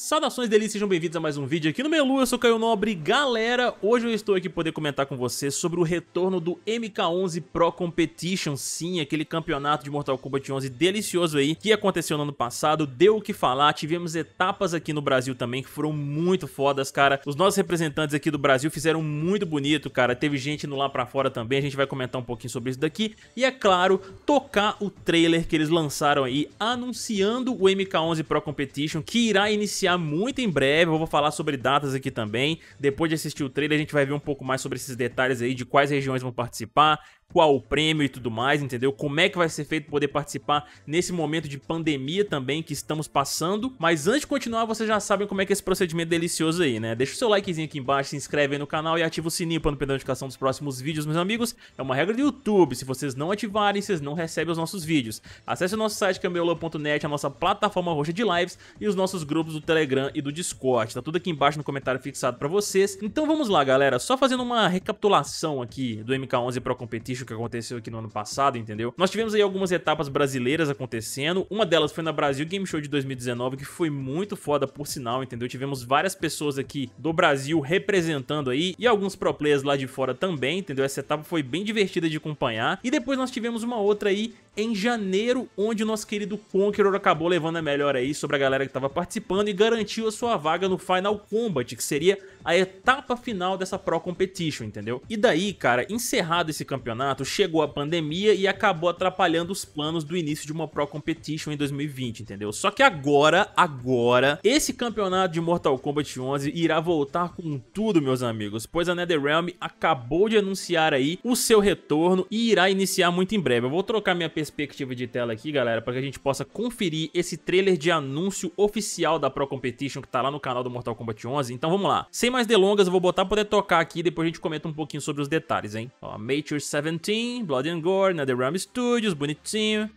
Saudações delícias, sejam bem-vindos a mais um vídeo aqui no Melu, eu sou Caio Nobre. Galera, hoje eu estou aqui para poder comentar com vocês sobre o retorno do MK11 Pro Competition, sim, aquele campeonato de Mortal Kombat 11 delicioso aí, que aconteceu no ano passado, deu o que falar, tivemos etapas aqui no Brasil também que foram muito fodas, cara. Os nossos representantes aqui do Brasil fizeram muito bonito, cara, teve gente no lá pra fora também, a gente vai comentar um pouquinho sobre isso daqui. E é claro, tocar o trailer que eles lançaram aí, anunciando o MK11 Pro Competition, que irá iniciar anunciar muito em breve, eu vou falar sobre datas aqui também. Depois de assistir o trailer, a gente vai ver um pouco mais sobre esses detalhes aí de quais regiões vão participar, qual o prêmio e tudo mais, entendeu? Como é que vai ser feito poder participar nesse momento de pandemia também que estamos passando. Mas antes de continuar, vocês já sabem como é que é esse procedimento delicioso aí, né? Deixa o seu likezinho aqui embaixo, se inscreve aí no canal e ativa o sininho para não perder a notificação dos próximos vídeos, meus amigos. É uma regra do YouTube, se vocês não ativarem, vocês não recebem os nossos vídeos. Acesse o nosso site cambiolo.net, a nossa plataforma roxa de lives e os nossos grupos do Telegram e do Discord. Tá tudo aqui embaixo no comentário fixado para vocês. Então vamos lá, galera. Só fazendo uma recapitulação aqui do MK11 Pro Competition que aconteceu aqui no ano passado, entendeu? Nós tivemos aí algumas etapas brasileiras acontecendo. Uma delas foi na Brasil Game Show de 2019, que foi muito foda por sinal, entendeu? Tivemos várias pessoas aqui do Brasil representando aí e alguns pro players lá de fora também, entendeu? Essa etapa foi bem divertida de acompanhar. E depois nós tivemos uma outra aí em janeiro, onde o nosso querido Conqueror acabou levando a melhor aí sobre a galera que estava participando e garantiu a sua vaga no Final Combat, que seria a etapa final dessa Pro Competition, entendeu? E daí, cara, encerrado esse campeonato, chegou a pandemia e acabou atrapalhando os planos do início de uma Pro Competition em 2020, entendeu? Só que agora, agora, esse campeonato de Mortal Kombat 11 irá voltar com tudo, meus amigos, pois a NetherRealm acabou de anunciar aí o seu retorno e irá iniciar muito em breve. Eu vou trocar minha PC perspectiva de tela aqui, galera, para que a gente possa conferir esse trailer de anúncio oficial da Pro Competition que tá lá no canal do Mortal Kombat 11. Então vamos lá. Sem mais delongas, eu vou botar para poder tocar aqui e depois a gente comenta um pouquinho sobre os detalhes, hein? Ó, Mature 17, Blood and Gore, NetherRealm Studios, bonitinho.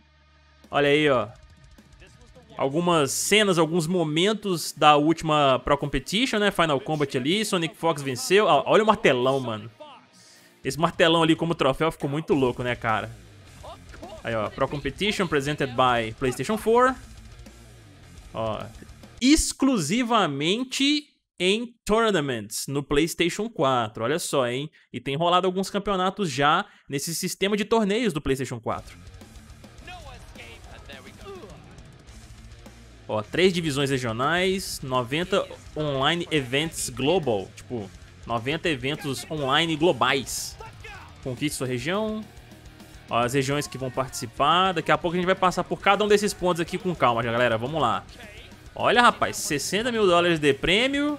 Olha aí, ó. Algumas cenas, alguns momentos da última Pro Competition, né? Final Combat ali, Sonic Fox venceu. Ó, ah, olha o martelão, mano. Esse martelão ali como troféu ficou muito louco, né, cara? Aí, ó, Pro Competition presented by PlayStation 4. Ó, exclusivamente em tournaments no PlayStation 4. Olha só, hein? E tem rolado alguns campeonatos já nesse sistema de torneios do PlayStation 4. Ó, três divisões regionais, 90 online events global, tipo, 90 eventos online globais. Conquiste sua região, as regiões que vão participar. Daqui a pouco a gente vai passar por cada um desses pontos aqui com calma, já, galera. Vamos lá. Olha, rapaz, 60 mil dólares de prêmio.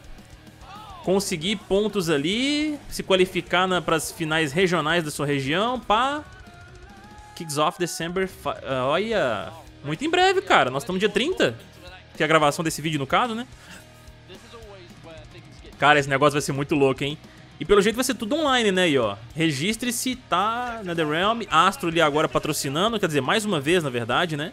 Conseguir pontos ali, se qualificar para as finais regionais da sua região, pá. Kicks off December, uh, olha, muito em breve, cara. Nós estamos dia 30, que é a gravação desse vídeo, no caso, né? Cara, esse negócio vai ser muito louco, hein? E pelo jeito vai ser tudo online, né, aí, ó. Registre-se, tá, NetherRealm, Astro ali agora patrocinando, quer dizer, mais uma vez, na verdade, né?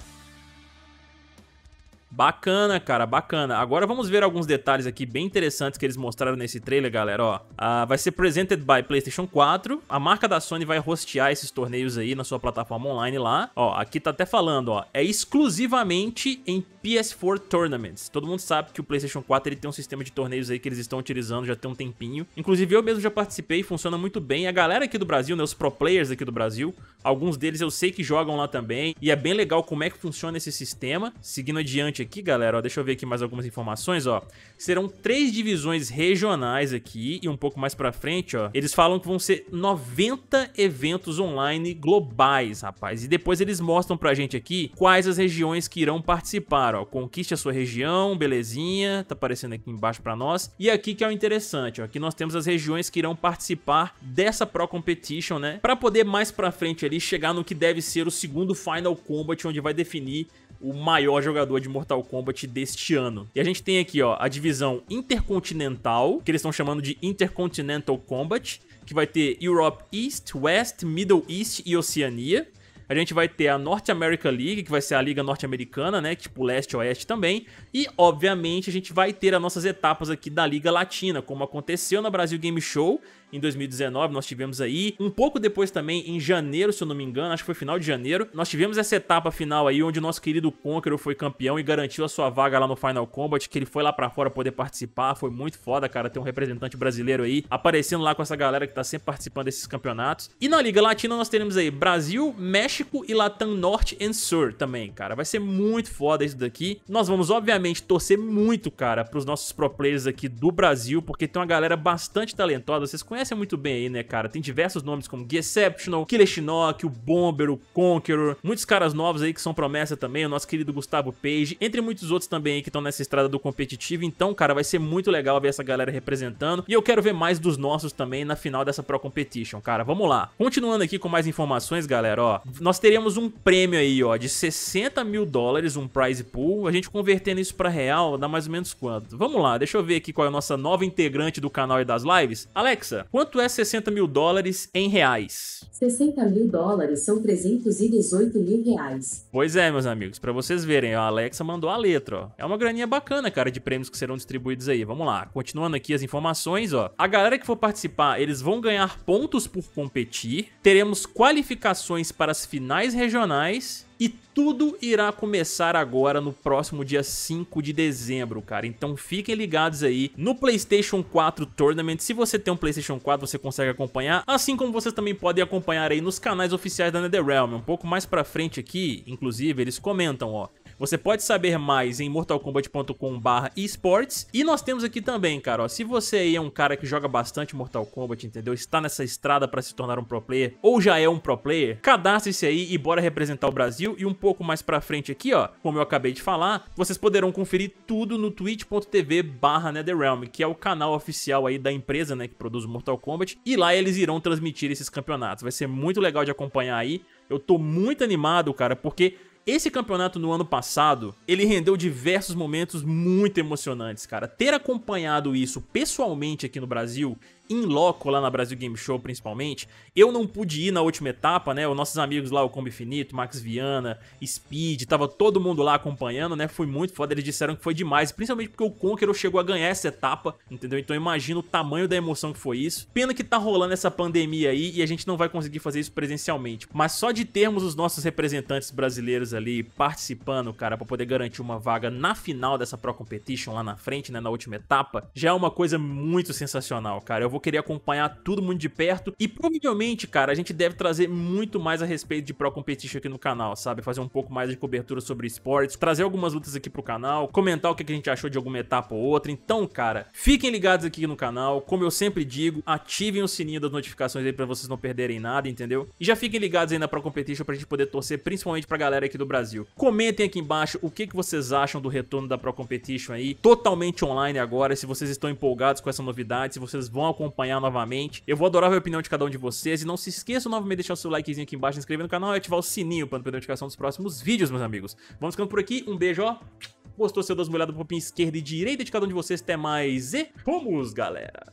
Bacana, cara, bacana. Agora vamos ver alguns detalhes aqui bem interessantes que eles mostraram nesse trailer, galera, ó. Ah, vai ser presented by PlayStation 4. A marca da Sony vai hostear esses torneios aí na sua plataforma online lá. Ó, aqui tá até falando, ó, é exclusivamente em PS4 Tournaments. Todo mundo sabe que o PlayStation 4 ele tem um sistema de torneios aí que eles estão utilizando já tem um tempinho. Inclusive eu mesmo já participei, funciona muito bem. A galera aqui do Brasil, né, os pro players aqui do Brasil, alguns deles eu sei que jogam lá também. E é bem legal como é que funciona esse sistema. Seguindo adiante site aqui, galera, ó, deixa eu ver aqui mais algumas informações, ó. Serão três divisões regionais aqui e um pouco mais pra frente, ó. Eles falam que vão ser 90 eventos online globais, rapaz. E depois eles mostram pra gente aqui quais as regiões que irão participar, ó. Conquiste a sua região, belezinha, tá aparecendo aqui embaixo pra nós. E aqui que é o interessante, ó. Aqui nós temos as regiões que irão participar dessa Pro Competition, né? Pra poder mais pra frente ali chegar no que deve ser o segundo Final Combat, onde vai definir o maior jogador de Mortal Kombat deste ano. E a gente tem aqui, ó, a divisão intercontinental, que eles estão chamando de Intercontinental Combat, que vai ter Europe East, West, Middle East e Oceania. A gente vai ter a North America League, que vai ser a liga norte-americana, né? Tipo leste oeste também. E, obviamente, a gente vai ter as nossas etapas aqui da Liga Latina, como aconteceu na Brasil Game Show em 2019, nós tivemos aí. Um pouco depois também, em janeiro, se eu não me engano, acho que foi final de janeiro, nós tivemos essa etapa final aí, onde o nosso querido Conqueror foi campeão e garantiu a sua vaga lá no Final Combat, que ele foi lá pra fora poder participar, foi muito foda, cara, ter um representante brasileiro aí, aparecendo lá com essa galera que tá sempre participando desses campeonatos. E na Liga Latina nós teremos aí Brasil, México, México e Latam Norte and Sur também, cara. Vai ser muito foda isso daqui. Nós vamos, obviamente, torcer muito, cara, pros nossos pro players aqui do Brasil, porque tem uma galera bastante talentosa. Vocês conhecem muito bem aí, né, cara? Tem diversos nomes como Exceptional, Kileshinock, o Bomber, o Conqueror, muitos caras novos aí que são promessa também, o nosso querido Gustavo Page, entre muitos outros também aí que estão nessa estrada do competitivo. Então, cara, vai ser muito legal ver essa galera representando. E eu quero ver mais dos nossos também na final dessa Pro Competition, cara. Vamos lá. Continuando aqui com mais informações, galera, ó. Nós nós teríamos um prêmio aí, ó, de 60 mil dólares, um prize pool. A gente convertendo isso pra real, dá mais ou menos quanto? Vamos lá, deixa eu ver aqui qual é a nossa nova integrante do canal e das lives. Alexa, quanto é 60 mil dólares em reais? 60 mil dólares são 318 mil reais. Pois é, meus amigos, pra vocês verem, a Alexa mandou a letra, ó. É uma graninha bacana, cara, de prêmios que serão distribuídos aí. Vamos lá, continuando aqui as informações, ó. A galera que for participar, eles vão ganhar pontos por competir. Teremos qualificações para as finais finais regionais e tudo irá começar agora no próximo dia 5 de dezembro, cara. Então fiquem ligados aí no PlayStation 4 Tournament. Se você tem um PlayStation 4, você consegue acompanhar, assim como vocês também podem acompanhar aí nos canais oficiais da NetherRealm. Um pouco mais pra frente aqui, inclusive, eles comentam, ó. Você pode saber mais em mortalkombat.com/esports. E nós temos aqui também, cara, ó, se você aí é um cara que joga bastante Mortal Kombat, entendeu? Está nessa estrada para se tornar um pro player ou já é um pro player, cadastre-se aí e bora representar o Brasil. E um pouco mais para frente aqui, ó, como eu acabei de falar, vocês poderão conferir tudo no twitch.tv/netherrealm, que é o canal oficial aí da empresa, né, que produz Mortal Kombat, e lá eles irão transmitir esses campeonatos. Vai ser muito legal de acompanhar aí. Eu tô muito animado, cara, porque esse campeonato no ano passado, ele rendeu diversos momentos muito emocionantes, cara. Ter acompanhado isso pessoalmente aqui no Brasil em loco lá na Brasil Game Show, principalmente. Eu não pude ir na última etapa, né? Os nossos amigos lá, o Combi Finito, Max Viana, Speed, tava todo mundo lá acompanhando, né? Foi muito foda, eles disseram que foi demais, principalmente porque o Conqueror chegou a ganhar essa etapa, entendeu? Então imagina o tamanho da emoção que foi isso. Pena que tá rolando essa pandemia aí e a gente não vai conseguir fazer isso presencialmente. Mas só de termos os nossos representantes brasileiros ali participando, cara, pra poder garantir uma vaga na final dessa Pro Competition lá na frente, né? Na última etapa, já é uma coisa muito sensacional, cara. Eu vou vou querer acompanhar tudo muito de perto. E provavelmente, cara, a gente deve trazer muito mais a respeito de Pro Competition aqui no canal, sabe? Fazer um pouco mais de cobertura sobre esportes, trazer algumas lutas aqui pro canal, comentar o que a gente achou de alguma etapa ou outra. Então, cara, fiquem ligados aqui no canal. Como eu sempre digo, ativem o sininho das notificações aí pra vocês não perderem nada, entendeu? E já fiquem ligados aí na Pro Competition pra gente poder torcer principalmente pra galera aqui do Brasil. Comentem aqui embaixo o que, que vocês acham do retorno da Pro Competition aí, totalmente online agora, se vocês estão empolgados com essa novidade, se vocês vão acompanhar acompanhar novamente. Eu vou adorar ver a opinião de cada um de vocês. E não se esqueçam novamente de deixar o seu likezinho aqui embaixo, se inscrever no canal e ativar o sininho para não perder a notificação dos próximos vídeos, meus amigos. Vamos ficando por aqui. Um beijo, ó. Gostou, seu das uma para pro pinho esquerda e direita de cada um de vocês. Até mais e fomos, galera!